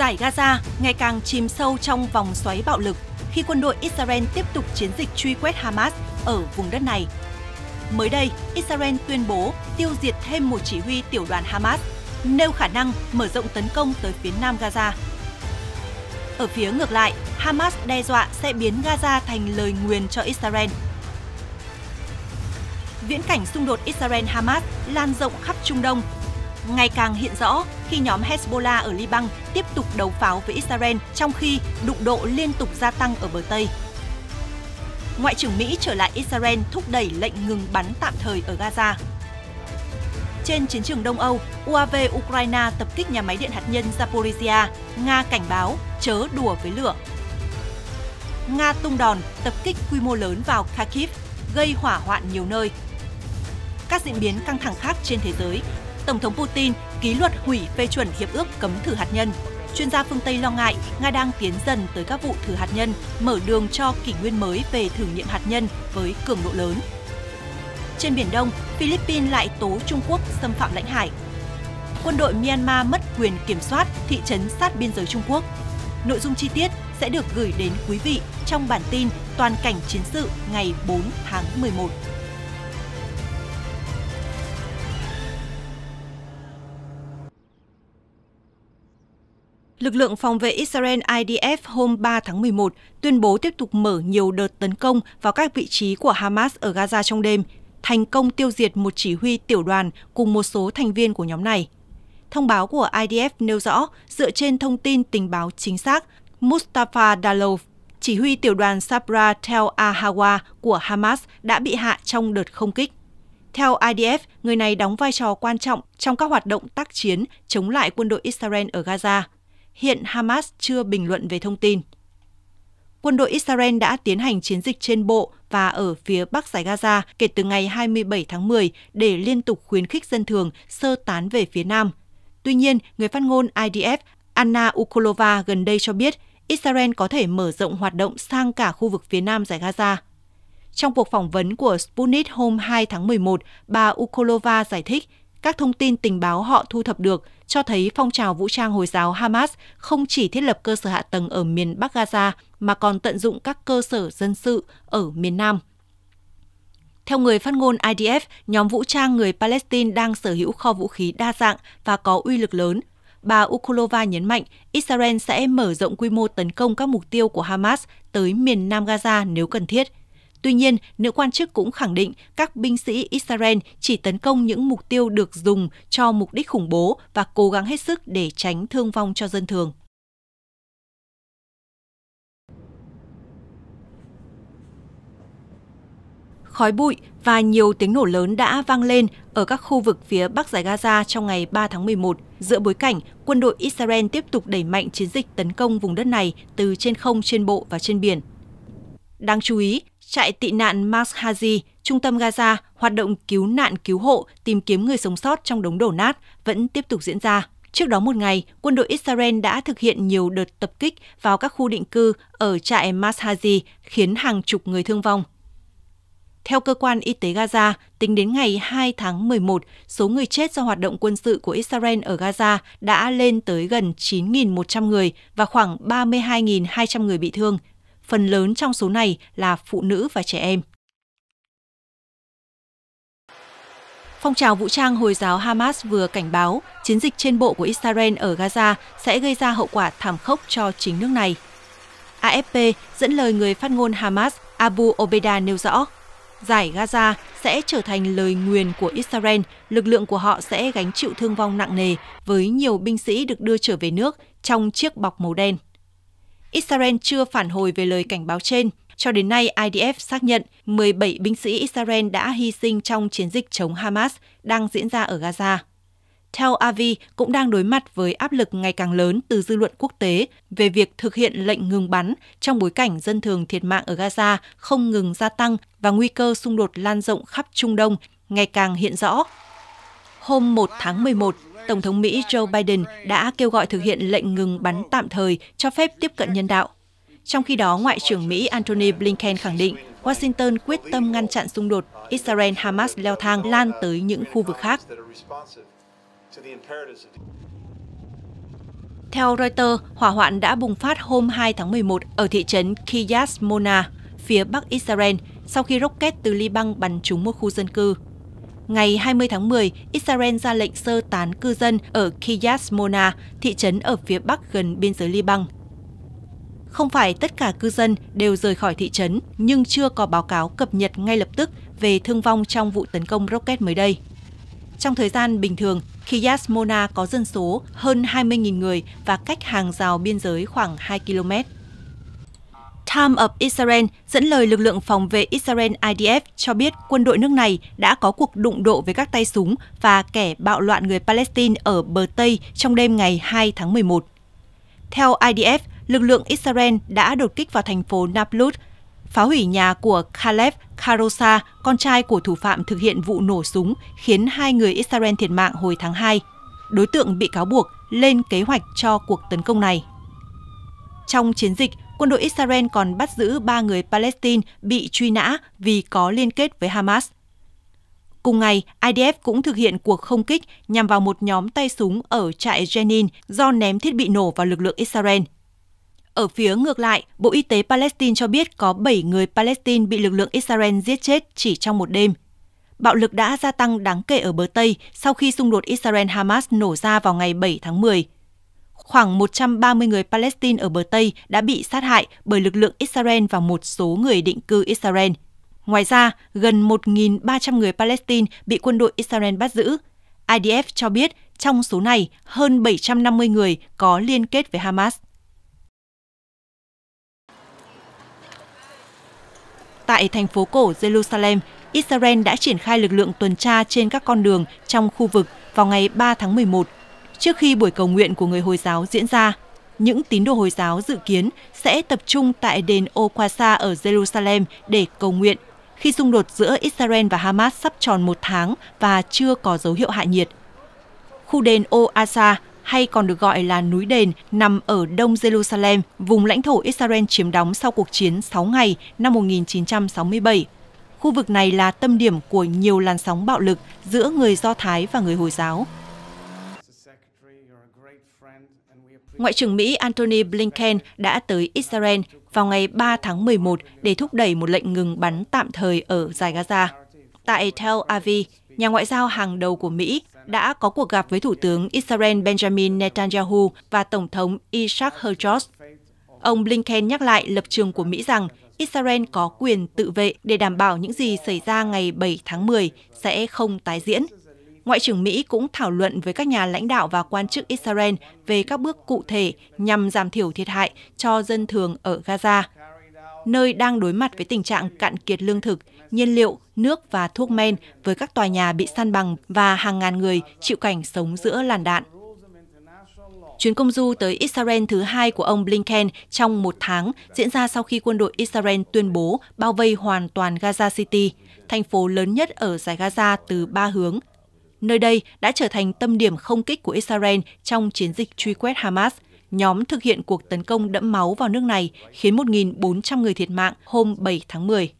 Giải Gaza ngày càng chìm sâu trong vòng xoáy bạo lực khi quân đội Israel tiếp tục chiến dịch truy quét Hamas ở vùng đất này. Mới đây, Israel tuyên bố tiêu diệt thêm một chỉ huy tiểu đoàn Hamas, nêu khả năng mở rộng tấn công tới phía nam Gaza. Ở phía ngược lại, Hamas đe dọa sẽ biến Gaza thành lời nguyền cho Israel. Viễn cảnh xung đột Israel-Hamas lan rộng khắp Trung Đông ngày càng hiện rõ khi nhóm Hezbollah ở Liban tiếp tục đấu pháo với Israel trong khi đụng độ liên tục gia tăng ở bờ Tây. Ngoại trưởng Mỹ trở lại Israel thúc đẩy lệnh ngừng bắn tạm thời ở Gaza. Trên chiến trường Đông Âu, UAV Ukraine tập kích nhà máy điện hạt nhân Zaporizhia, Nga cảnh báo chớ đùa với lửa. Nga tung đòn tập kích quy mô lớn vào Kharkiv, gây hỏa hoạn nhiều nơi. Các diễn biến căng thẳng khác trên thế giới Tổng thống Putin ký luật hủy phê chuẩn hiệp ước cấm thử hạt nhân. Chuyên gia phương Tây lo ngại Nga đang tiến dần tới các vụ thử hạt nhân, mở đường cho kỷ nguyên mới về thử nghiệm hạt nhân với cường độ lớn. Trên Biển Đông, Philippines lại tố Trung Quốc xâm phạm lãnh hải. Quân đội Myanmar mất quyền kiểm soát thị trấn sát biên giới Trung Quốc. Nội dung chi tiết sẽ được gửi đến quý vị trong bản tin Toàn cảnh chiến sự ngày 4 tháng 11. lực lượng phòng vệ Israel IDF hôm 3 tháng 11 tuyên bố tiếp tục mở nhiều đợt tấn công vào các vị trí của Hamas ở Gaza trong đêm, thành công tiêu diệt một chỉ huy tiểu đoàn cùng một số thành viên của nhóm này. Thông báo của IDF nêu rõ, dựa trên thông tin tình báo chính xác, Mustafa Dalov, chỉ huy tiểu đoàn Sabra Tel Ahawa của Hamas đã bị hạ trong đợt không kích. Theo IDF, người này đóng vai trò quan trọng trong các hoạt động tác chiến chống lại quân đội Israel ở Gaza hiện Hamas chưa bình luận về thông tin. Quân đội Israel đã tiến hành chiến dịch trên bộ và ở phía bắc giải Gaza kể từ ngày 27 tháng 10 để liên tục khuyến khích dân thường sơ tán về phía nam. Tuy nhiên, người phát ngôn IDF Anna Ukolova gần đây cho biết Israel có thể mở rộng hoạt động sang cả khu vực phía nam giải Gaza. Trong cuộc phỏng vấn của Sputnik hôm 2 tháng 11, bà Ukolova giải thích các thông tin tình báo họ thu thập được – cho thấy phong trào vũ trang Hồi giáo Hamas không chỉ thiết lập cơ sở hạ tầng ở miền Bắc Gaza mà còn tận dụng các cơ sở dân sự ở miền Nam. Theo người phát ngôn IDF, nhóm vũ trang người Palestine đang sở hữu kho vũ khí đa dạng và có uy lực lớn. Bà Ukolova nhấn mạnh Israel sẽ mở rộng quy mô tấn công các mục tiêu của Hamas tới miền Nam Gaza nếu cần thiết – Tuy nhiên, nữ quan chức cũng khẳng định các binh sĩ Israel chỉ tấn công những mục tiêu được dùng cho mục đích khủng bố và cố gắng hết sức để tránh thương vong cho dân thường. Khói bụi và nhiều tiếng nổ lớn đã vang lên ở các khu vực phía bắc giải Gaza trong ngày 3 tháng 11, giữa bối cảnh quân đội Israel tiếp tục đẩy mạnh chiến dịch tấn công vùng đất này từ trên không, trên bộ và trên biển. Đáng chú ý, trại tị nạn Masha'zi, trung tâm Gaza, hoạt động cứu nạn cứu hộ, tìm kiếm người sống sót trong đống đổ nát vẫn tiếp tục diễn ra. Trước đó một ngày, quân đội Israel đã thực hiện nhiều đợt tập kích vào các khu định cư ở trại Masha'zi, khiến hàng chục người thương vong. Theo cơ quan y tế Gaza, tính đến ngày 2 tháng 11, số người chết do hoạt động quân sự của Israel ở Gaza đã lên tới gần 9.100 người và khoảng 32.200 người bị thương – phần lớn trong số này là phụ nữ và trẻ em. Phong trào vũ trang Hồi giáo Hamas vừa cảnh báo chiến dịch trên bộ của Israel ở Gaza sẽ gây ra hậu quả thảm khốc cho chính nước này. AFP dẫn lời người phát ngôn Hamas Abu Obeda nêu rõ, giải Gaza sẽ trở thành lời nguyền của Israel, lực lượng của họ sẽ gánh chịu thương vong nặng nề với nhiều binh sĩ được đưa trở về nước trong chiếc bọc màu đen. Israel chưa phản hồi về lời cảnh báo trên. Cho đến nay, IDF xác nhận 17 binh sĩ Israel đã hy sinh trong chiến dịch chống Hamas đang diễn ra ở Gaza. Tel Avi cũng đang đối mặt với áp lực ngày càng lớn từ dư luận quốc tế về việc thực hiện lệnh ngừng bắn trong bối cảnh dân thường thiệt mạng ở Gaza không ngừng gia tăng và nguy cơ xung đột lan rộng khắp Trung Đông ngày càng hiện rõ. Hôm 1 tháng 11, Tổng thống Mỹ Joe Biden đã kêu gọi thực hiện lệnh ngừng bắn tạm thời cho phép tiếp cận nhân đạo. Trong khi đó, Ngoại trưởng Mỹ Antony Blinken khẳng định Washington quyết tâm ngăn chặn xung đột Israel-Hamas leo thang lan tới những khu vực khác. Theo Reuters, hỏa hoạn đã bùng phát hôm 2 tháng 11 ở thị trấn Kiryat Mona, phía bắc Israel, sau khi rocket từ Liban bắn trúng một khu dân cư ngày 20 tháng 10, Israel ra lệnh sơ tán cư dân ở Kiryat Mona, thị trấn ở phía bắc gần biên giới Liban. Không phải tất cả cư dân đều rời khỏi thị trấn, nhưng chưa có báo cáo cập nhật ngay lập tức về thương vong trong vụ tấn công rocket mới đây. Trong thời gian bình thường, Kiryat Mona có dân số hơn 20.000 người và cách hàng rào biên giới khoảng 2 km. Times of Israel dẫn lời lực lượng phòng vệ Israel IDF cho biết quân đội nước này đã có cuộc đụng độ với các tay súng và kẻ bạo loạn người Palestine ở bờ Tây trong đêm ngày 2 tháng 11. Theo IDF, lực lượng Israel đã đột kích vào thành phố Nablus, phá hủy nhà của Khaled Karosa, con trai của thủ phạm thực hiện vụ nổ súng, khiến hai người Israel thiệt mạng hồi tháng 2. Đối tượng bị cáo buộc lên kế hoạch cho cuộc tấn công này. Trong chiến dịch, quân đội Israel còn bắt giữ 3 người Palestine bị truy nã vì có liên kết với Hamas. Cùng ngày, IDF cũng thực hiện cuộc không kích nhằm vào một nhóm tay súng ở trại Jenin do ném thiết bị nổ vào lực lượng Israel. Ở phía ngược lại, Bộ Y tế Palestine cho biết có 7 người Palestine bị lực lượng Israel giết chết chỉ trong một đêm. Bạo lực đã gia tăng đáng kể ở bờ Tây sau khi xung đột Israel-Hamas nổ ra vào ngày 7 tháng 10 khoảng 130 người Palestine ở bờ Tây đã bị sát hại bởi lực lượng Israel và một số người định cư Israel. Ngoài ra, gần 1.300 người Palestine bị quân đội Israel bắt giữ. IDF cho biết trong số này, hơn 750 người có liên kết với Hamas. Tại thành phố cổ Jerusalem, Israel đã triển khai lực lượng tuần tra trên các con đường trong khu vực vào ngày 3 tháng 11 trước khi buổi cầu nguyện của người Hồi giáo diễn ra. Những tín đồ Hồi giáo dự kiến sẽ tập trung tại đền Al-Aqsa ở Jerusalem để cầu nguyện khi xung đột giữa Israel và Hamas sắp tròn một tháng và chưa có dấu hiệu hạ nhiệt. Khu đền Al-Aqsa hay còn được gọi là núi đền, nằm ở đông Jerusalem, vùng lãnh thổ Israel chiếm đóng sau cuộc chiến 6 ngày năm 1967. Khu vực này là tâm điểm của nhiều làn sóng bạo lực giữa người Do Thái và người Hồi giáo. Ngoại trưởng Mỹ Antony Blinken đã tới Israel vào ngày 3 tháng 11 để thúc đẩy một lệnh ngừng bắn tạm thời ở giải Gaza. Tại Tel Aviv, nhà ngoại giao hàng đầu của Mỹ đã có cuộc gặp với Thủ tướng Israel Benjamin Netanyahu và Tổng thống Isaac Herzog. Ông Blinken nhắc lại lập trường của Mỹ rằng Israel có quyền tự vệ để đảm bảo những gì xảy ra ngày 7 tháng 10 sẽ không tái diễn. Ngoại trưởng Mỹ cũng thảo luận với các nhà lãnh đạo và quan chức Israel về các bước cụ thể nhằm giảm thiểu thiệt hại cho dân thường ở Gaza, nơi đang đối mặt với tình trạng cạn kiệt lương thực, nhiên liệu, nước và thuốc men với các tòa nhà bị san bằng và hàng ngàn người chịu cảnh sống giữa làn đạn. Chuyến công du tới Israel thứ hai của ông Blinken trong một tháng diễn ra sau khi quân đội Israel tuyên bố bao vây hoàn toàn Gaza City, thành phố lớn nhất ở giải Gaza từ ba hướng Nơi đây đã trở thành tâm điểm không kích của Israel trong chiến dịch truy quét Hamas. Nhóm thực hiện cuộc tấn công đẫm máu vào nước này khiến 1.400 người thiệt mạng hôm 7 tháng 10.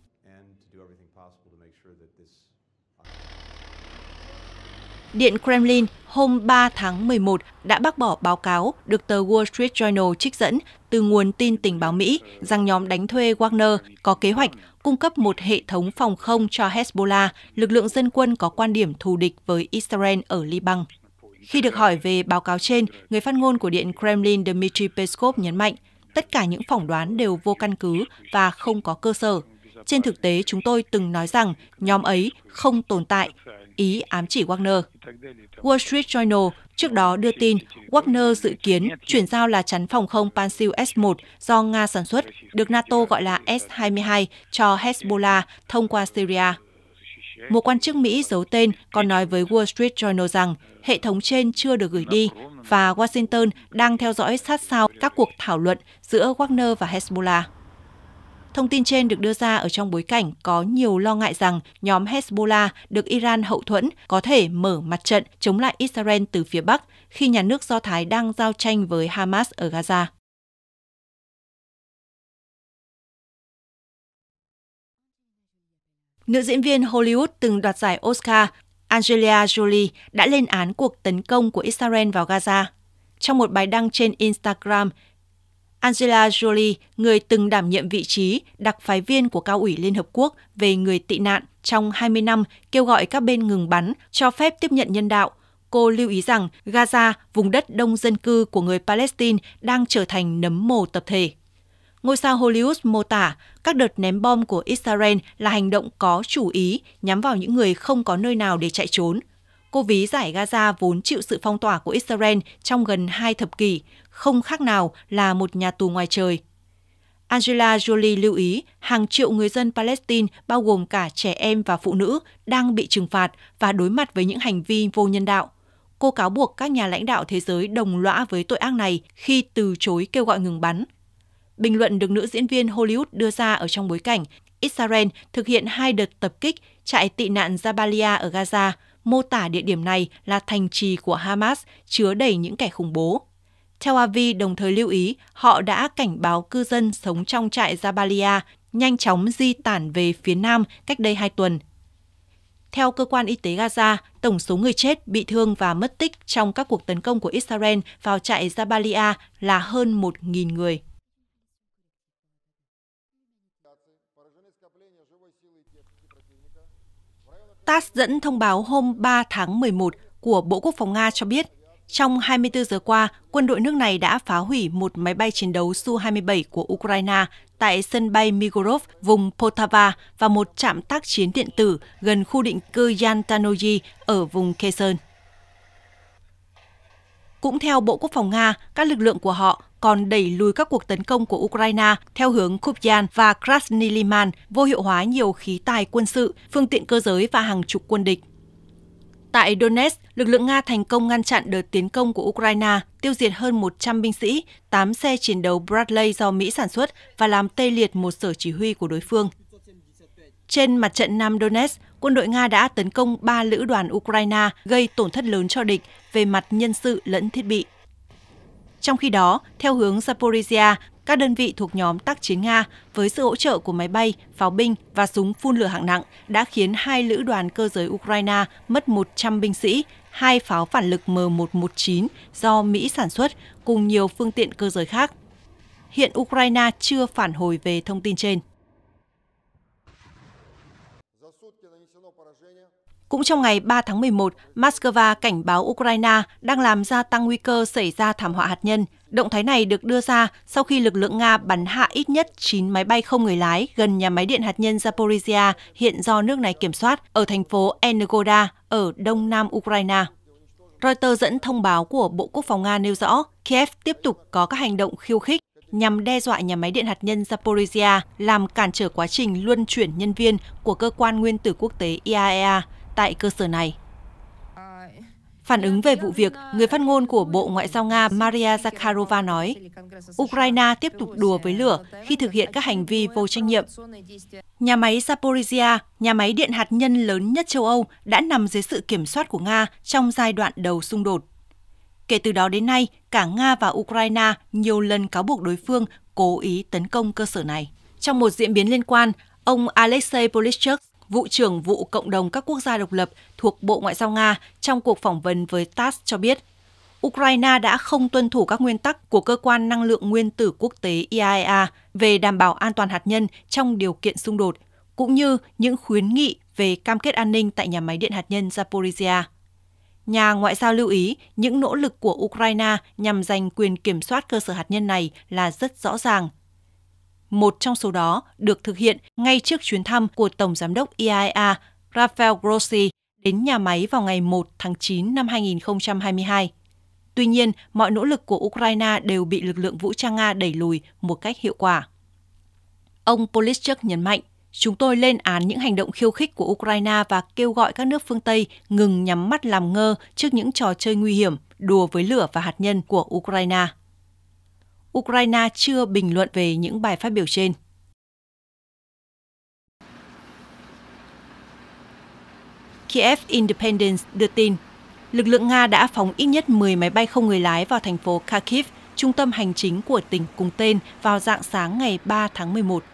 Điện Kremlin hôm 3 tháng 11 đã bác bỏ báo cáo được tờ Wall Street Journal trích dẫn từ nguồn tin tình báo Mỹ rằng nhóm đánh thuê Wagner có kế hoạch cung cấp một hệ thống phòng không cho Hezbollah, lực lượng dân quân có quan điểm thù địch với Israel ở Liban. Khi được hỏi về báo cáo trên, người phát ngôn của Điện Kremlin Dmitry Peskov nhấn mạnh tất cả những phỏng đoán đều vô căn cứ và không có cơ sở. Trên thực tế, chúng tôi từng nói rằng nhóm ấy không tồn tại, ý ám chỉ Wagner. Wall Street Journal trước đó đưa tin Wagner dự kiến chuyển giao là chắn phòng không Pansil S-1 do Nga sản xuất, được NATO gọi là S-22 cho Hezbollah thông qua Syria. Một quan chức Mỹ giấu tên còn nói với Wall Street Journal rằng hệ thống trên chưa được gửi đi và Washington đang theo dõi sát sao các cuộc thảo luận giữa Wagner và Hezbollah. Thông tin trên được đưa ra ở trong bối cảnh có nhiều lo ngại rằng nhóm Hezbollah được Iran hậu thuẫn có thể mở mặt trận chống lại Israel từ phía Bắc khi nhà nước Do Thái đang giao tranh với Hamas ở Gaza. Nữ diễn viên Hollywood từng đoạt giải Oscar Angelina Jolie đã lên án cuộc tấn công của Israel vào Gaza. Trong một bài đăng trên Instagram, Angela Jolie, người từng đảm nhiệm vị trí đặc phái viên của Cao ủy Liên Hợp Quốc về người tị nạn trong 20 năm, kêu gọi các bên ngừng bắn, cho phép tiếp nhận nhân đạo. Cô lưu ý rằng Gaza, vùng đất đông dân cư của người Palestine, đang trở thành nấm mồ tập thể. Ngôi sao Hollywood mô tả các đợt ném bom của Israel là hành động có chủ ý nhắm vào những người không có nơi nào để chạy trốn cô ví giải Gaza vốn chịu sự phong tỏa của Israel trong gần hai thập kỷ, không khác nào là một nhà tù ngoài trời. Angela Jolie lưu ý hàng triệu người dân Palestine, bao gồm cả trẻ em và phụ nữ, đang bị trừng phạt và đối mặt với những hành vi vô nhân đạo. Cô cáo buộc các nhà lãnh đạo thế giới đồng lõa với tội ác này khi từ chối kêu gọi ngừng bắn. Bình luận được nữ diễn viên Hollywood đưa ra ở trong bối cảnh Israel thực hiện hai đợt tập kích trại tị nạn Jabalia ở Gaza – mô tả địa điểm này là thành trì của Hamas chứa đầy những kẻ khủng bố. Tel Aviv đồng thời lưu ý họ đã cảnh báo cư dân sống trong trại Jabalia nhanh chóng di tản về phía nam cách đây 2 tuần. Theo cơ quan y tế Gaza, tổng số người chết, bị thương và mất tích trong các cuộc tấn công của Israel vào trại Jabalia là hơn 1.000 người. TASS dẫn thông báo hôm 3 tháng 11 của Bộ Quốc phòng Nga cho biết, trong 24 giờ qua, quân đội nước này đã phá hủy một máy bay chiến đấu Su-27 của Ukraine tại sân bay Migorov, vùng Potava và một trạm tác chiến điện tử gần khu định cư Yantanoji ở vùng Kherson. Cũng theo Bộ Quốc phòng Nga, các lực lượng của họ còn đẩy lùi các cuộc tấn công của Ukraine theo hướng Kupyan và Krasny Liman, vô hiệu hóa nhiều khí tài quân sự, phương tiện cơ giới và hàng chục quân địch. Tại Donetsk, lực lượng Nga thành công ngăn chặn đợt tiến công của Ukraine, tiêu diệt hơn 100 binh sĩ, 8 xe chiến đấu Bradley do Mỹ sản xuất và làm tê liệt một sở chỉ huy của đối phương. Trên mặt trận Nam Donetsk, quân đội Nga đã tấn công 3 lữ đoàn Ukraine, gây tổn thất lớn cho địch về mặt nhân sự lẫn thiết bị. Trong khi đó, theo hướng Zaporizhia, các đơn vị thuộc nhóm tác chiến Nga với sự hỗ trợ của máy bay, pháo binh và súng phun lửa hạng nặng đã khiến hai lữ đoàn cơ giới Ukraine mất 100 binh sĩ, hai pháo phản lực M119 do Mỹ sản xuất cùng nhiều phương tiện cơ giới khác. Hiện Ukraine chưa phản hồi về thông tin trên. Cũng trong ngày 3 tháng 11, Moscow cảnh báo Ukraine đang làm gia tăng nguy cơ xảy ra thảm họa hạt nhân. Động thái này được đưa ra sau khi lực lượng Nga bắn hạ ít nhất 9 máy bay không người lái gần nhà máy điện hạt nhân Zaporizhia hiện do nước này kiểm soát ở thành phố Energoda ở đông nam Ukraine. Reuters dẫn thông báo của Bộ Quốc phòng Nga nêu rõ Kiev tiếp tục có các hành động khiêu khích nhằm đe dọa nhà máy điện hạt nhân Zaporizhia làm cản trở quá trình luân chuyển nhân viên của cơ quan nguyên tử quốc tế IAEA. E tại cơ sở này. Phản ứng về vụ việc, người phát ngôn của Bộ Ngoại giao Nga Maria Zakharova nói, Ukraine tiếp tục đùa với lửa khi thực hiện các hành vi vô trách nhiệm. Nhà máy Zaporizhia, nhà máy điện hạt nhân lớn nhất châu Âu, đã nằm dưới sự kiểm soát của Nga trong giai đoạn đầu xung đột. Kể từ đó đến nay, cả Nga và Ukraine nhiều lần cáo buộc đối phương cố ý tấn công cơ sở này. Trong một diễn biến liên quan, ông Alexei Polishchuk, vụ trưởng vụ cộng đồng các quốc gia độc lập thuộc Bộ Ngoại giao Nga trong cuộc phỏng vấn với TASS cho biết, Ukraine đã không tuân thủ các nguyên tắc của Cơ quan Năng lượng Nguyên tử Quốc tế IAEA e về đảm bảo an toàn hạt nhân trong điều kiện xung đột, cũng như những khuyến nghị về cam kết an ninh tại nhà máy điện hạt nhân Zaporizhia. Nhà ngoại giao lưu ý những nỗ lực của Ukraine nhằm giành quyền kiểm soát cơ sở hạt nhân này là rất rõ ràng – một trong số đó được thực hiện ngay trước chuyến thăm của Tổng Giám đốc e IAEA Rafael Grossi đến nhà máy vào ngày 1 tháng 9 năm 2022. Tuy nhiên, mọi nỗ lực của Ukraine đều bị lực lượng vũ trang Nga đẩy lùi một cách hiệu quả. Ông Polischuk nhấn mạnh, chúng tôi lên án những hành động khiêu khích của Ukraine và kêu gọi các nước phương Tây ngừng nhắm mắt làm ngơ trước những trò chơi nguy hiểm, đùa với lửa và hạt nhân của Ukraine. Ukraine chưa bình luận về những bài phát biểu trên. Kiev Independence đưa tin, lực lượng Nga đã phóng ít nhất 10 máy bay không người lái vào thành phố Kharkiv, trung tâm hành chính của tỉnh cùng tên, vào dạng sáng ngày 3 tháng 11.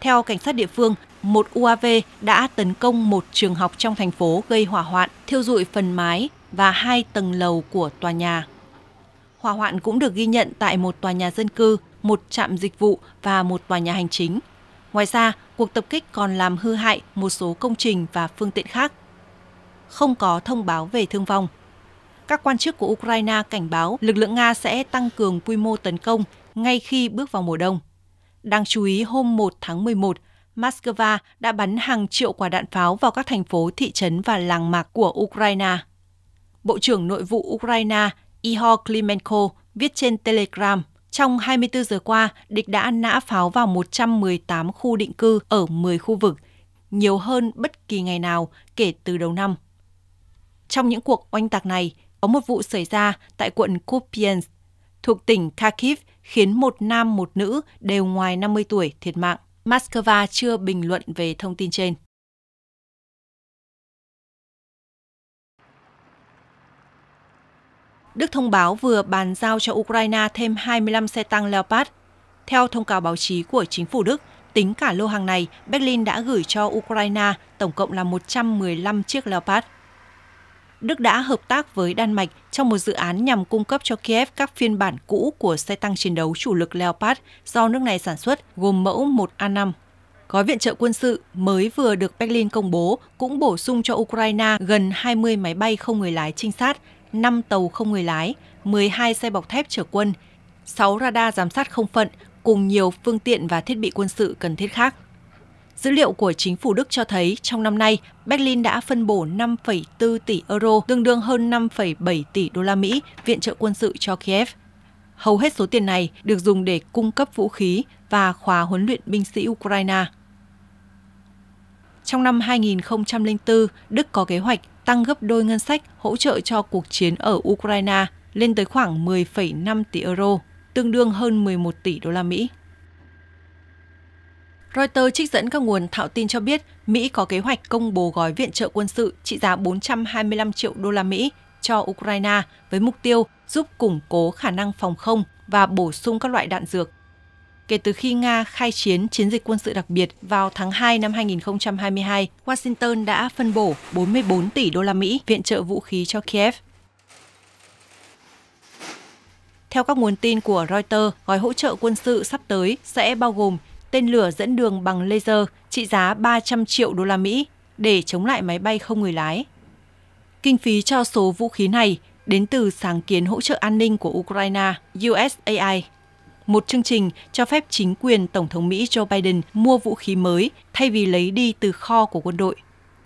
Theo cảnh sát địa phương, một UAV đã tấn công một trường học trong thành phố gây hỏa hoạn, thiêu dụi phần mái và hai tầng lầu của tòa nhà hỏa hoạn cũng được ghi nhận tại một tòa nhà dân cư, một trạm dịch vụ và một tòa nhà hành chính. Ngoài ra, cuộc tập kích còn làm hư hại một số công trình và phương tiện khác. Không có thông báo về thương vong. Các quan chức của Ukraine cảnh báo lực lượng Nga sẽ tăng cường quy mô tấn công ngay khi bước vào mùa đông. Đáng chú ý, hôm 1 tháng 11, Moscow đã bắn hàng triệu quả đạn pháo vào các thành phố, thị trấn và làng mạc của Ukraine. Bộ trưởng Nội vụ Ukraine Ihor Klimenko viết trên Telegram trong 24 giờ qua, địch đã nã pháo vào 118 khu định cư ở 10 khu vực, nhiều hơn bất kỳ ngày nào kể từ đầu năm. Trong những cuộc oanh tạc này, có một vụ xảy ra tại quận Kupiansk thuộc tỉnh Kharkiv khiến một nam một nữ đều ngoài 50 tuổi thiệt mạng. Moscow chưa bình luận về thông tin trên. Đức thông báo vừa bàn giao cho Ukraine thêm 25 xe tăng Leopard. Theo thông cáo báo chí của chính phủ Đức, tính cả lô hàng này, Berlin đã gửi cho Ukraine tổng cộng là 115 chiếc Leopard. Đức đã hợp tác với Đan Mạch trong một dự án nhằm cung cấp cho Kiev các phiên bản cũ của xe tăng chiến đấu chủ lực Leopard do nước này sản xuất, gồm mẫu 1A5. Gói viện trợ quân sự mới vừa được Berlin công bố cũng bổ sung cho Ukraine gần 20 máy bay không người lái trinh sát 5 tàu không người lái, 12 xe bọc thép chở quân, 6 radar giám sát không phận cùng nhiều phương tiện và thiết bị quân sự cần thiết khác. Dữ liệu của chính phủ Đức cho thấy trong năm nay, Berlin đã phân bổ 5,4 tỷ euro, tương đương hơn 5,7 tỷ đô la Mỹ viện trợ quân sự cho Kiev. Hầu hết số tiền này được dùng để cung cấp vũ khí và khóa huấn luyện binh sĩ Ukraine. Trong năm 2004, Đức có kế hoạch tăng gấp đôi ngân sách hỗ trợ cho cuộc chiến ở Ukraine lên tới khoảng 10,5 tỷ euro, tương đương hơn 11 tỷ đô la Mỹ. Reuters trích dẫn các nguồn thạo tin cho biết Mỹ có kế hoạch công bố gói viện trợ quân sự trị giá 425 triệu đô la Mỹ cho Ukraine với mục tiêu giúp củng cố khả năng phòng không và bổ sung các loại đạn dược kể từ khi Nga khai chiến chiến dịch quân sự đặc biệt vào tháng 2 năm 2022, Washington đã phân bổ 44 tỷ đô la Mỹ viện trợ vũ khí cho Kiev. Theo các nguồn tin của Reuters, gói hỗ trợ quân sự sắp tới sẽ bao gồm tên lửa dẫn đường bằng laser trị giá 300 triệu đô la Mỹ để chống lại máy bay không người lái. Kinh phí cho số vũ khí này đến từ sáng kiến hỗ trợ an ninh của Ukraine, USAI một chương trình cho phép chính quyền Tổng thống Mỹ Joe Biden mua vũ khí mới thay vì lấy đi từ kho của quân đội.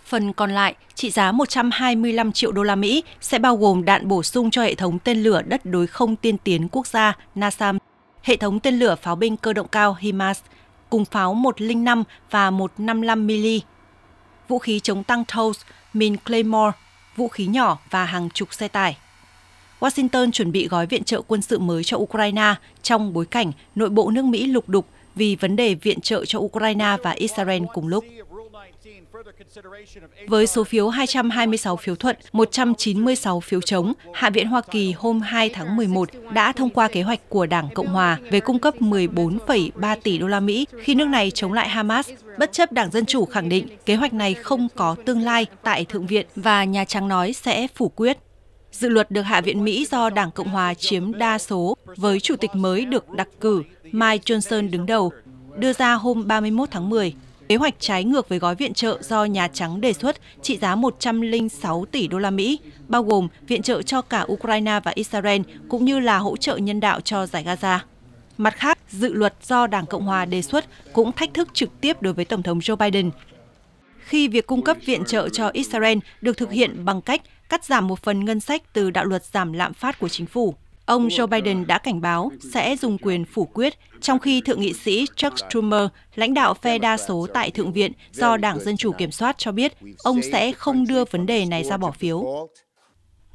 Phần còn lại, trị giá 125 triệu đô la Mỹ sẽ bao gồm đạn bổ sung cho hệ thống tên lửa đất đối không tiên tiến quốc gia NASAM, hệ thống tên lửa pháo binh cơ động cao HIMARS, cùng pháo 105 và 155 mm, vũ khí chống tăng Tows, Min Claymore, vũ khí nhỏ và hàng chục xe tải. Washington chuẩn bị gói viện trợ quân sự mới cho Ukraine trong bối cảnh nội bộ nước Mỹ lục đục vì vấn đề viện trợ cho Ukraine và Israel cùng lúc. Với số phiếu 226 phiếu thuận, 196 phiếu chống, Hạ viện Hoa Kỳ hôm 2 tháng 11 đã thông qua kế hoạch của Đảng Cộng hòa về cung cấp 14,3 tỷ đô la Mỹ khi nước này chống lại Hamas, bất chấp Đảng Dân chủ khẳng định kế hoạch này không có tương lai tại Thượng viện và Nhà Trắng nói sẽ phủ quyết. Dự luật được Hạ viện Mỹ do Đảng Cộng hòa chiếm đa số với Chủ tịch mới được đặc cử Mike Johnson đứng đầu, đưa ra hôm 31 tháng 10, kế hoạch trái ngược với gói viện trợ do Nhà Trắng đề xuất trị giá 106 tỷ đô la Mỹ, bao gồm viện trợ cho cả Ukraine và Israel cũng như là hỗ trợ nhân đạo cho giải Gaza. Mặt khác, dự luật do Đảng Cộng hòa đề xuất cũng thách thức trực tiếp đối với Tổng thống Joe Biden khi việc cung cấp viện trợ cho Israel được thực hiện bằng cách cắt giảm một phần ngân sách từ đạo luật giảm lạm phát của chính phủ. Ông Joe Biden đã cảnh báo sẽ dùng quyền phủ quyết, trong khi Thượng nghị sĩ Chuck Schumer, lãnh đạo phe đa số tại Thượng viện do Đảng Dân Chủ kiểm soát cho biết ông sẽ không đưa vấn đề này ra bỏ phiếu.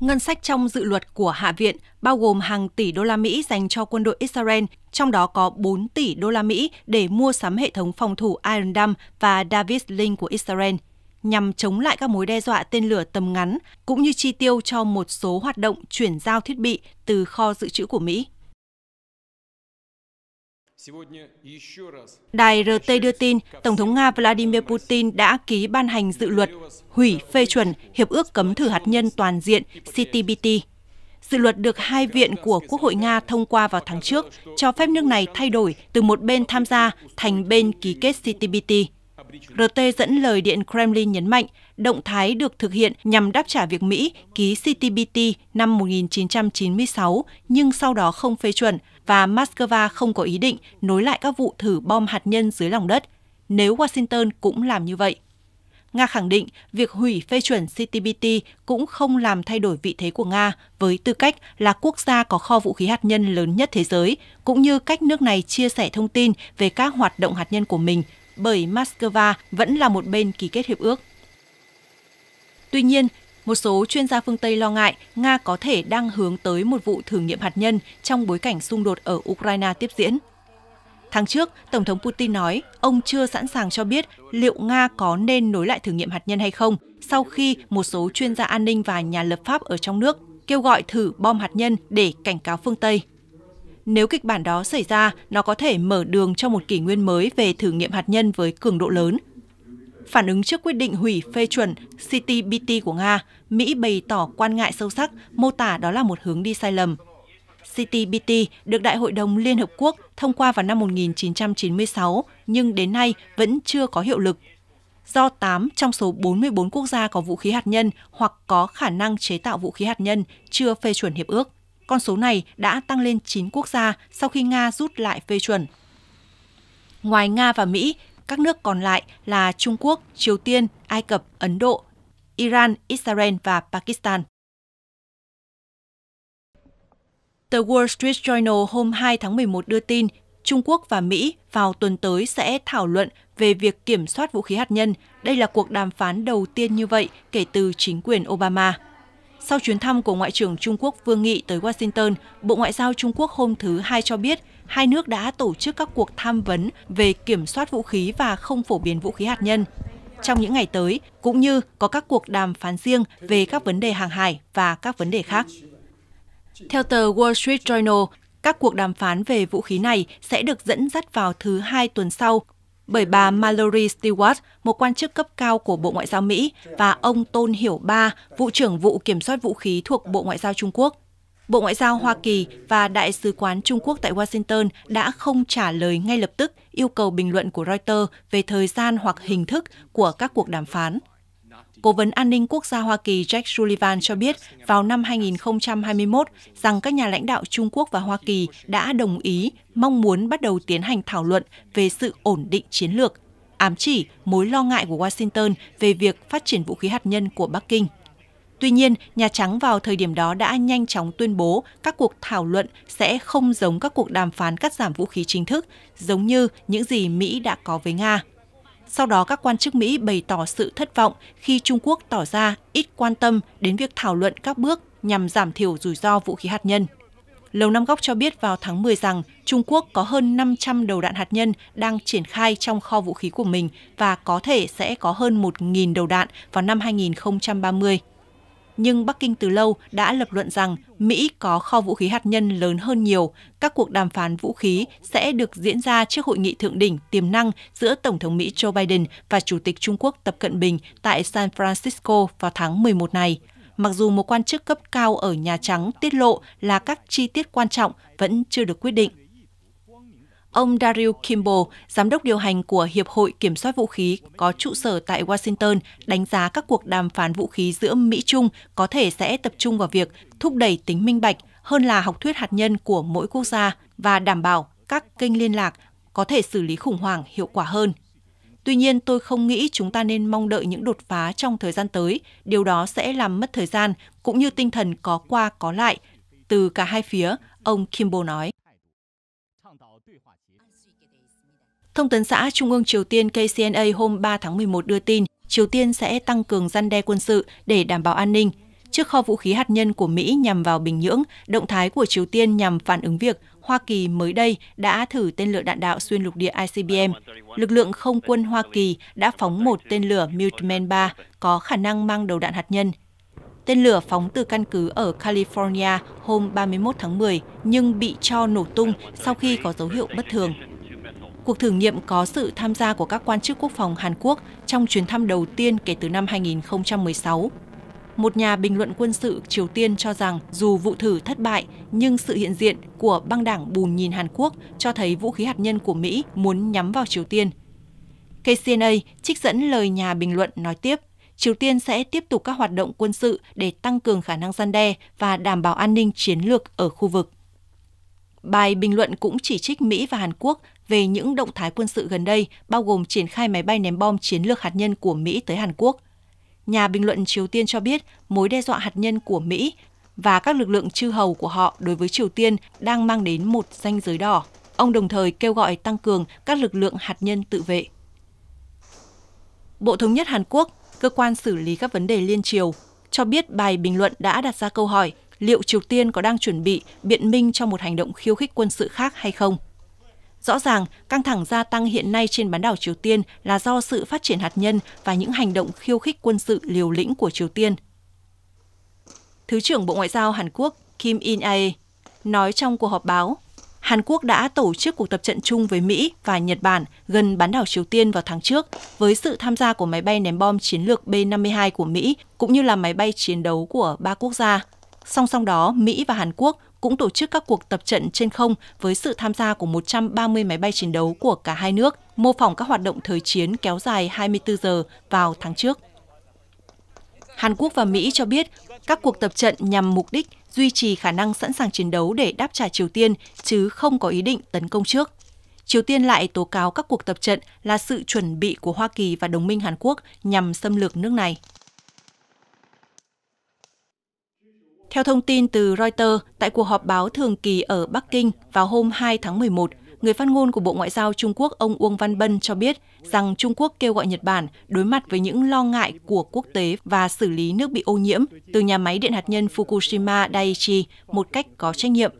Ngân sách trong dự luật của Hạ viện bao gồm hàng tỷ đô la Mỹ dành cho quân đội Israel, trong đó có 4 tỷ đô la Mỹ để mua sắm hệ thống phòng thủ Iron Dome và David Link của Israel nhằm chống lại các mối đe dọa tên lửa tầm ngắn, cũng như chi tiêu cho một số hoạt động chuyển giao thiết bị từ kho dự trữ của Mỹ. Đài RT đưa tin, Tổng thống Nga Vladimir Putin đã ký ban hành dự luật hủy phê chuẩn Hiệp ước cấm thử hạt nhân toàn diện CTBT. Dự luật được hai viện của Quốc hội Nga thông qua vào tháng trước, cho phép nước này thay đổi từ một bên tham gia thành bên ký kết CTBT. RT dẫn lời Điện Kremlin nhấn mạnh, động thái được thực hiện nhằm đáp trả việc Mỹ ký CTBT năm 1996 nhưng sau đó không phê chuẩn và Moscow không có ý định nối lại các vụ thử bom hạt nhân dưới lòng đất, nếu Washington cũng làm như vậy. Nga khẳng định việc hủy phê chuẩn CTBT cũng không làm thay đổi vị thế của Nga với tư cách là quốc gia có kho vũ khí hạt nhân lớn nhất thế giới, cũng như cách nước này chia sẻ thông tin về các hoạt động hạt nhân của mình bởi Moscow vẫn là một bên ký kết hiệp ước. Tuy nhiên, một số chuyên gia phương Tây lo ngại Nga có thể đang hướng tới một vụ thử nghiệm hạt nhân trong bối cảnh xung đột ở Ukraine tiếp diễn. Tháng trước, Tổng thống Putin nói ông chưa sẵn sàng cho biết liệu Nga có nên nối lại thử nghiệm hạt nhân hay không sau khi một số chuyên gia an ninh và nhà lập pháp ở trong nước kêu gọi thử bom hạt nhân để cảnh cáo phương Tây nếu kịch bản đó xảy ra, nó có thể mở đường cho một kỷ nguyên mới về thử nghiệm hạt nhân với cường độ lớn. Phản ứng trước quyết định hủy phê chuẩn CTBT của Nga, Mỹ bày tỏ quan ngại sâu sắc, mô tả đó là một hướng đi sai lầm. CTBT được Đại hội đồng Liên Hợp Quốc thông qua vào năm 1996, nhưng đến nay vẫn chưa có hiệu lực. Do 8 trong số 44 quốc gia có vũ khí hạt nhân hoặc có khả năng chế tạo vũ khí hạt nhân chưa phê chuẩn hiệp ước. Con số này đã tăng lên 9 quốc gia sau khi Nga rút lại phê chuẩn. Ngoài Nga và Mỹ, các nước còn lại là Trung Quốc, Triều Tiên, Ai Cập, Ấn Độ, Iran, Israel và Pakistan. the Wall Street Journal hôm 2 tháng 11 đưa tin Trung Quốc và Mỹ vào tuần tới sẽ thảo luận về việc kiểm soát vũ khí hạt nhân. Đây là cuộc đàm phán đầu tiên như vậy kể từ chính quyền Obama. Sau chuyến thăm của Ngoại trưởng Trung Quốc Vương Nghị tới Washington, Bộ Ngoại giao Trung Quốc hôm thứ Hai cho biết hai nước đã tổ chức các cuộc tham vấn về kiểm soát vũ khí và không phổ biến vũ khí hạt nhân trong những ngày tới, cũng như có các cuộc đàm phán riêng về các vấn đề hàng hải và các vấn đề khác. Theo tờ Wall Street Journal, các cuộc đàm phán về vũ khí này sẽ được dẫn dắt vào thứ hai tuần sau bởi bà Mallory Stewart, một quan chức cấp cao của Bộ Ngoại giao Mỹ, và ông Tôn Hiểu Ba, vụ trưởng vụ kiểm soát vũ khí thuộc Bộ Ngoại giao Trung Quốc. Bộ Ngoại giao Hoa Kỳ và Đại sứ quán Trung Quốc tại Washington đã không trả lời ngay lập tức yêu cầu bình luận của Reuters về thời gian hoặc hình thức của các cuộc đàm phán. Cố vấn an ninh quốc gia Hoa Kỳ Jack Sullivan cho biết vào năm 2021 rằng các nhà lãnh đạo Trung Quốc và Hoa Kỳ đã đồng ý mong muốn bắt đầu tiến hành thảo luận về sự ổn định chiến lược, ám chỉ mối lo ngại của Washington về việc phát triển vũ khí hạt nhân của Bắc Kinh. Tuy nhiên, Nhà Trắng vào thời điểm đó đã nhanh chóng tuyên bố các cuộc thảo luận sẽ không giống các cuộc đàm phán cắt giảm vũ khí chính thức, giống như những gì Mỹ đã có với Nga. Sau đó, các quan chức Mỹ bày tỏ sự thất vọng khi Trung Quốc tỏ ra ít quan tâm đến việc thảo luận các bước nhằm giảm thiểu rủi ro vũ khí hạt nhân. Lầu Năm Góc cho biết vào tháng 10 rằng Trung Quốc có hơn 500 đầu đạn hạt nhân đang triển khai trong kho vũ khí của mình và có thể sẽ có hơn 1.000 đầu đạn vào năm 2030 nhưng Bắc Kinh từ lâu đã lập luận rằng Mỹ có kho vũ khí hạt nhân lớn hơn nhiều. Các cuộc đàm phán vũ khí sẽ được diễn ra trước hội nghị thượng đỉnh tiềm năng giữa Tổng thống Mỹ Joe Biden và Chủ tịch Trung Quốc Tập Cận Bình tại San Francisco vào tháng 11 này. Mặc dù một quan chức cấp cao ở Nhà Trắng tiết lộ là các chi tiết quan trọng vẫn chưa được quyết định. Ông Daryl Kimball, giám đốc điều hành của Hiệp hội Kiểm soát Vũ khí có trụ sở tại Washington, đánh giá các cuộc đàm phán vũ khí giữa Mỹ-Trung có thể sẽ tập trung vào việc thúc đẩy tính minh bạch hơn là học thuyết hạt nhân của mỗi quốc gia và đảm bảo các kênh liên lạc có thể xử lý khủng hoảng hiệu quả hơn. Tuy nhiên, tôi không nghĩ chúng ta nên mong đợi những đột phá trong thời gian tới, điều đó sẽ làm mất thời gian cũng như tinh thần có qua có lại từ cả hai phía, ông Kimball nói. Thông tấn xã Trung ương Triều Tiên KCNA hôm 3 tháng 11 đưa tin Triều Tiên sẽ tăng cường gian đe quân sự để đảm bảo an ninh. Trước kho vũ khí hạt nhân của Mỹ nhằm vào Bình Nhưỡng, động thái của Triều Tiên nhằm phản ứng việc Hoa Kỳ mới đây đã thử tên lửa đạn đạo xuyên lục địa ICBM. Lực lượng không quân Hoa Kỳ đã phóng một tên lửa Minuteman 3 có khả năng mang đầu đạn hạt nhân. Tên lửa phóng từ căn cứ ở California hôm 31 tháng 10 nhưng bị cho nổ tung sau khi có dấu hiệu bất thường cuộc thử nghiệm có sự tham gia của các quan chức quốc phòng Hàn Quốc trong chuyến thăm đầu tiên kể từ năm 2016. Một nhà bình luận quân sự Triều Tiên cho rằng dù vụ thử thất bại, nhưng sự hiện diện của băng đảng bùn nhìn Hàn Quốc cho thấy vũ khí hạt nhân của Mỹ muốn nhắm vào Triều Tiên. KCNA trích dẫn lời nhà bình luận nói tiếp, Triều Tiên sẽ tiếp tục các hoạt động quân sự để tăng cường khả năng gian đe và đảm bảo an ninh chiến lược ở khu vực. Bài bình luận cũng chỉ trích Mỹ và Hàn Quốc về những động thái quân sự gần đây, bao gồm triển khai máy bay ném bom chiến lược hạt nhân của Mỹ tới Hàn Quốc. Nhà bình luận Triều Tiên cho biết mối đe dọa hạt nhân của Mỹ và các lực lượng chư hầu của họ đối với Triều Tiên đang mang đến một danh giới đỏ. Ông đồng thời kêu gọi tăng cường các lực lượng hạt nhân tự vệ. Bộ Thống nhất Hàn Quốc, cơ quan xử lý các vấn đề liên triều, cho biết bài bình luận đã đặt ra câu hỏi liệu Triều Tiên có đang chuẩn bị biện minh cho một hành động khiêu khích quân sự khác hay không. Rõ ràng, căng thẳng gia tăng hiện nay trên bán đảo Triều Tiên là do sự phát triển hạt nhân và những hành động khiêu khích quân sự liều lĩnh của Triều Tiên. Thứ trưởng Bộ Ngoại giao Hàn Quốc Kim In-ae nói trong cuộc họp báo, Hàn Quốc đã tổ chức cuộc tập trận chung với Mỹ và Nhật Bản gần bán đảo Triều Tiên vào tháng trước với sự tham gia của máy bay ném bom chiến lược B-52 của Mỹ cũng như là máy bay chiến đấu của ba quốc gia. Song song đó, Mỹ và Hàn Quốc cũng tổ chức các cuộc tập trận trên không với sự tham gia của 130 máy bay chiến đấu của cả hai nước, mô phỏng các hoạt động thời chiến kéo dài 24 giờ vào tháng trước. Hàn Quốc và Mỹ cho biết các cuộc tập trận nhằm mục đích duy trì khả năng sẵn sàng chiến đấu để đáp trả Triều Tiên, chứ không có ý định tấn công trước. Triều Tiên lại tố cáo các cuộc tập trận là sự chuẩn bị của Hoa Kỳ và đồng minh Hàn Quốc nhằm xâm lược nước này. Theo thông tin từ Reuters, tại cuộc họp báo thường kỳ ở Bắc Kinh vào hôm 2 tháng 11, người phát ngôn của Bộ Ngoại giao Trung Quốc ông Uông Văn Bân cho biết rằng Trung Quốc kêu gọi Nhật Bản đối mặt với những lo ngại của quốc tế và xử lý nước bị ô nhiễm từ nhà máy điện hạt nhân Fukushima Daiichi một cách có trách nhiệm.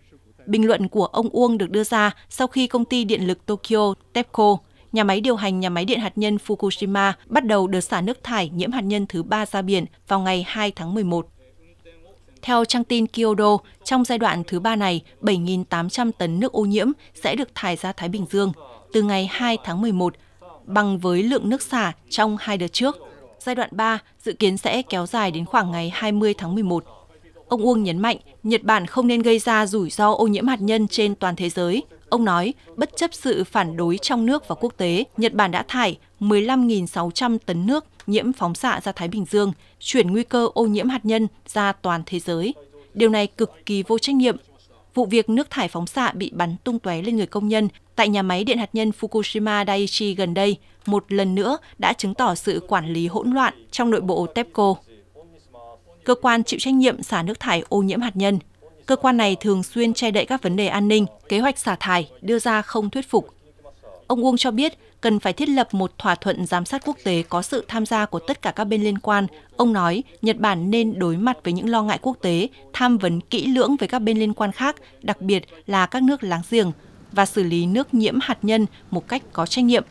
Bình luận của ông Uông được đưa ra sau khi công ty điện lực Tokyo TEPCO, nhà máy điều hành nhà máy điện hạt nhân Fukushima, bắt đầu đợt xả nước thải nhiễm hạt nhân thứ ba ra biển vào ngày 2 tháng 11. Theo trang tin Kyodo, trong giai đoạn thứ ba này, 7.800 tấn nước ô nhiễm sẽ được thải ra Thái Bình Dương từ ngày 2 tháng 11, bằng với lượng nước xả trong hai đợt trước. Giai đoạn 3 dự kiến sẽ kéo dài đến khoảng ngày 20 tháng 11. Ông Uông nhấn mạnh, Nhật Bản không nên gây ra rủi ro ô nhiễm hạt nhân trên toàn thế giới. Ông nói, bất chấp sự phản đối trong nước và quốc tế, Nhật Bản đã thải 15.600 tấn nước nhiễm phóng xạ ra Thái Bình Dương, chuyển nguy cơ ô nhiễm hạt nhân ra toàn thế giới. Điều này cực kỳ vô trách nhiệm. Vụ việc nước thải phóng xạ bị bắn tung tóe lên người công nhân tại nhà máy điện hạt nhân Fukushima Daiichi gần đây một lần nữa đã chứng tỏ sự quản lý hỗn loạn trong nội bộ TEPCO. Cơ quan chịu trách nhiệm xả nước thải ô nhiễm hạt nhân. Cơ quan này thường xuyên che đậy các vấn đề an ninh, kế hoạch xả thải đưa ra không thuyết phục. Ông Uông cho biết cần phải thiết lập một thỏa thuận giám sát quốc tế có sự tham gia của tất cả các bên liên quan. Ông nói Nhật Bản nên đối mặt với những lo ngại quốc tế, tham vấn kỹ lưỡng với các bên liên quan khác, đặc biệt là các nước láng giềng, và xử lý nước nhiễm hạt nhân một cách có trách nhiệm.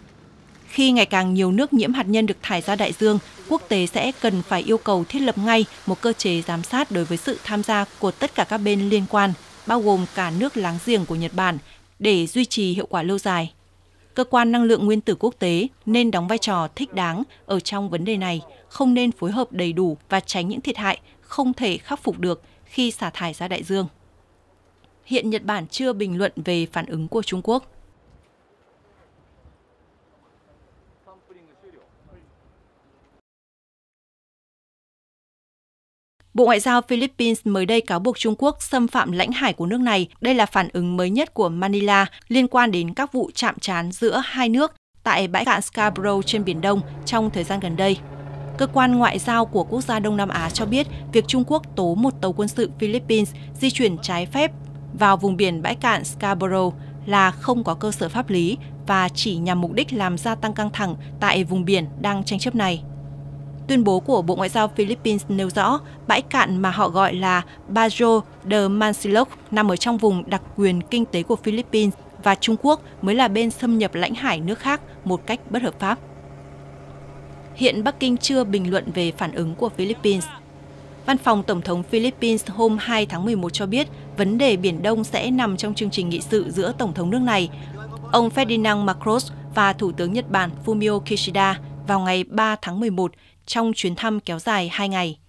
Khi ngày càng nhiều nước nhiễm hạt nhân được thải ra đại dương, quốc tế sẽ cần phải yêu cầu thiết lập ngay một cơ chế giám sát đối với sự tham gia của tất cả các bên liên quan, bao gồm cả nước láng giềng của Nhật Bản, để duy trì hiệu quả lâu dài. Cơ quan năng lượng nguyên tử quốc tế nên đóng vai trò thích đáng ở trong vấn đề này, không nên phối hợp đầy đủ và tránh những thiệt hại không thể khắc phục được khi xả thải ra đại dương. Hiện Nhật Bản chưa bình luận về phản ứng của Trung Quốc. Bộ Ngoại giao Philippines mới đây cáo buộc Trung Quốc xâm phạm lãnh hải của nước này. Đây là phản ứng mới nhất của Manila liên quan đến các vụ chạm trán giữa hai nước tại bãi cạn Scarborough trên Biển Đông trong thời gian gần đây. Cơ quan ngoại giao của quốc gia Đông Nam Á cho biết việc Trung Quốc tố một tàu quân sự Philippines di chuyển trái phép vào vùng biển bãi cạn Scarborough là không có cơ sở pháp lý và chỉ nhằm mục đích làm gia tăng căng thẳng tại vùng biển đang tranh chấp này. Tuyên bố của Bộ Ngoại giao Philippines nêu rõ bãi cạn mà họ gọi là Bajo de Mansilok nằm ở trong vùng đặc quyền kinh tế của Philippines và Trung Quốc mới là bên xâm nhập lãnh hải nước khác một cách bất hợp pháp. Hiện Bắc Kinh chưa bình luận về phản ứng của Philippines. Văn phòng Tổng thống Philippines hôm 2 tháng 11 cho biết vấn đề Biển Đông sẽ nằm trong chương trình nghị sự giữa Tổng thống nước này, ông Ferdinand Marcos và Thủ tướng Nhật Bản Fumio Kishida vào ngày 3 tháng 11 trong chuyến thăm kéo dài 2 ngày.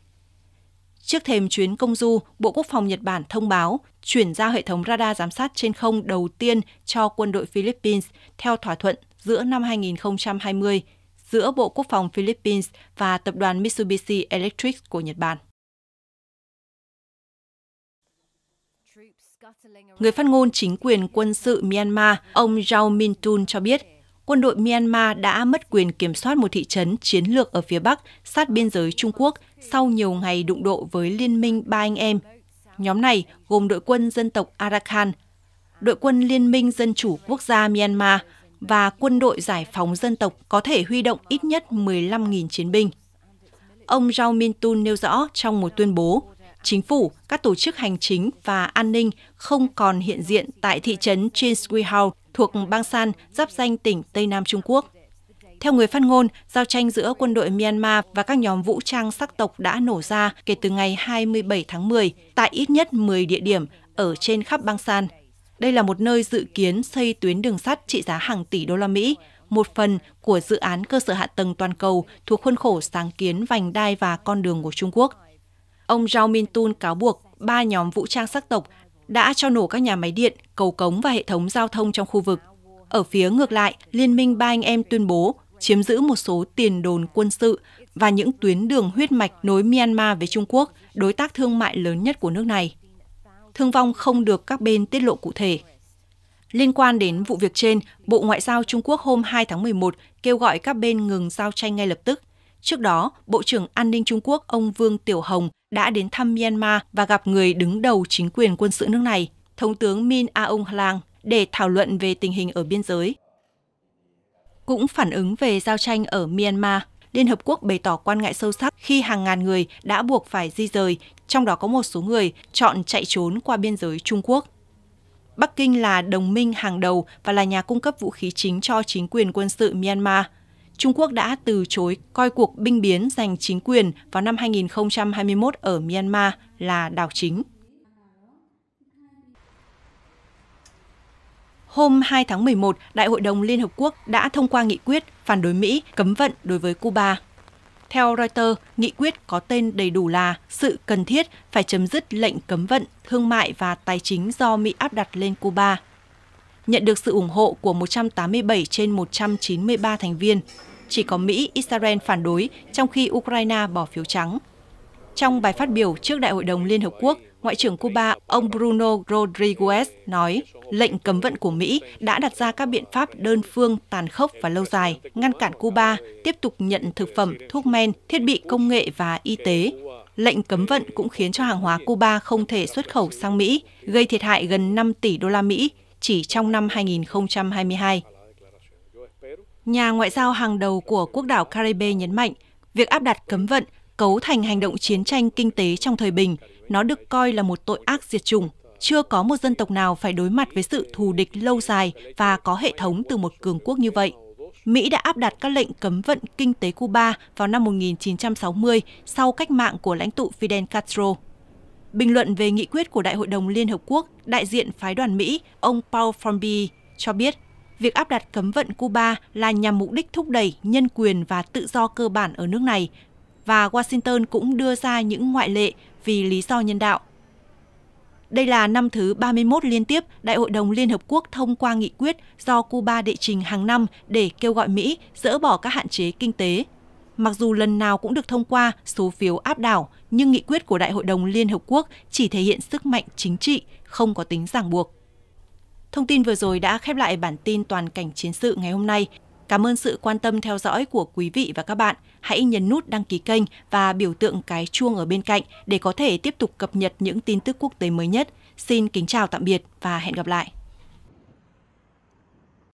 Trước thềm chuyến công du, Bộ Quốc phòng Nhật Bản thông báo chuyển giao hệ thống radar giám sát trên không đầu tiên cho quân đội Philippines theo thỏa thuận giữa năm 2020 giữa Bộ Quốc phòng Philippines và tập đoàn Mitsubishi Electric của Nhật Bản. Người phát ngôn chính quyền quân sự Myanmar, ông Min Tun cho biết quân đội Myanmar đã mất quyền kiểm soát một thị trấn chiến lược ở phía Bắc sát biên giới Trung Quốc sau nhiều ngày đụng độ với liên minh ba anh em. Nhóm này gồm đội quân dân tộc Arakan, đội quân Liên minh Dân chủ Quốc gia Myanmar và quân đội giải phóng dân tộc có thể huy động ít nhất 15.000 chiến binh. Ông Rao Min Tun nêu rõ trong một tuyên bố, chính phủ, các tổ chức hành chính và an ninh không còn hiện diện tại thị trấn Chinsuihao thuộc Bang San, giáp danh tỉnh Tây Nam Trung Quốc. Theo người phát ngôn, giao tranh giữa quân đội Myanmar và các nhóm vũ trang sắc tộc đã nổ ra kể từ ngày 27 tháng 10 tại ít nhất 10 địa điểm ở trên khắp Bang San. Đây là một nơi dự kiến xây tuyến đường sắt trị giá hàng tỷ đô la Mỹ, một phần của dự án cơ sở hạ tầng toàn cầu thuộc khuôn khổ sáng kiến vành đai và con đường của Trung Quốc. Ông Rao Min Tun cáo buộc ba nhóm vũ trang sắc tộc đã cho nổ các nhà máy điện, cầu cống và hệ thống giao thông trong khu vực. Ở phía ngược lại, Liên minh ba anh em tuyên bố chiếm giữ một số tiền đồn quân sự và những tuyến đường huyết mạch nối Myanmar với Trung Quốc, đối tác thương mại lớn nhất của nước này. Thương vong không được các bên tiết lộ cụ thể. Liên quan đến vụ việc trên, Bộ Ngoại giao Trung Quốc hôm 2 tháng 11 kêu gọi các bên ngừng giao tranh ngay lập tức. Trước đó, Bộ trưởng An ninh Trung Quốc ông Vương Tiểu Hồng đã đến thăm Myanmar và gặp người đứng đầu chính quyền quân sự nước này, Thống tướng Min Aung Hlaing, để thảo luận về tình hình ở biên giới. Cũng phản ứng về giao tranh ở Myanmar, Liên Hợp Quốc bày tỏ quan ngại sâu sắc khi hàng ngàn người đã buộc phải di rời, trong đó có một số người chọn chạy trốn qua biên giới Trung Quốc. Bắc Kinh là đồng minh hàng đầu và là nhà cung cấp vũ khí chính cho chính quyền quân sự Myanmar – Trung Quốc đã từ chối coi cuộc binh biến giành chính quyền vào năm 2021 ở Myanmar là đảo chính. Hôm 2 tháng 11, Đại hội đồng Liên Hợp Quốc đã thông qua nghị quyết phản đối Mỹ cấm vận đối với Cuba. Theo Reuters, nghị quyết có tên đầy đủ là Sự cần thiết phải chấm dứt lệnh cấm vận, thương mại và tài chính do Mỹ áp đặt lên Cuba nhận được sự ủng hộ của 187 trên 193 thành viên. Chỉ có Mỹ, Israel phản đối, trong khi Ukraine bỏ phiếu trắng. Trong bài phát biểu trước Đại hội đồng Liên Hợp Quốc, Ngoại trưởng Cuba ông Bruno Rodriguez nói lệnh cấm vận của Mỹ đã đặt ra các biện pháp đơn phương, tàn khốc và lâu dài, ngăn cản Cuba tiếp tục nhận thực phẩm, thuốc men, thiết bị công nghệ và y tế. Lệnh cấm vận cũng khiến cho hàng hóa Cuba không thể xuất khẩu sang Mỹ, gây thiệt hại gần 5 tỷ đô la Mỹ, chỉ trong năm 2022. Nhà ngoại giao hàng đầu của quốc đảo Caribe nhấn mạnh, việc áp đặt cấm vận cấu thành hành động chiến tranh kinh tế trong thời bình, nó được coi là một tội ác diệt chủng. Chưa có một dân tộc nào phải đối mặt với sự thù địch lâu dài và có hệ thống từ một cường quốc như vậy. Mỹ đã áp đặt các lệnh cấm vận kinh tế Cuba vào năm 1960 sau cách mạng của lãnh tụ Fidel Castro. Bình luận về nghị quyết của Đại hội đồng Liên Hợp Quốc, đại diện phái đoàn Mỹ, ông Paul Formby cho biết, việc áp đặt cấm vận Cuba là nhằm mục đích thúc đẩy nhân quyền và tự do cơ bản ở nước này, và Washington cũng đưa ra những ngoại lệ vì lý do nhân đạo. Đây là năm thứ 31 liên tiếp Đại hội đồng Liên Hợp Quốc thông qua nghị quyết do Cuba đệ trình hàng năm để kêu gọi Mỹ dỡ bỏ các hạn chế kinh tế, Mặc dù lần nào cũng được thông qua số phiếu áp đảo, nhưng nghị quyết của Đại hội đồng Liên Hợp Quốc chỉ thể hiện sức mạnh chính trị, không có tính ràng buộc. Thông tin vừa rồi đã khép lại bản tin toàn cảnh chiến sự ngày hôm nay. Cảm ơn sự quan tâm theo dõi của quý vị và các bạn. Hãy nhấn nút đăng ký kênh và biểu tượng cái chuông ở bên cạnh để có thể tiếp tục cập nhật những tin tức quốc tế mới nhất. Xin kính chào tạm biệt và hẹn gặp lại.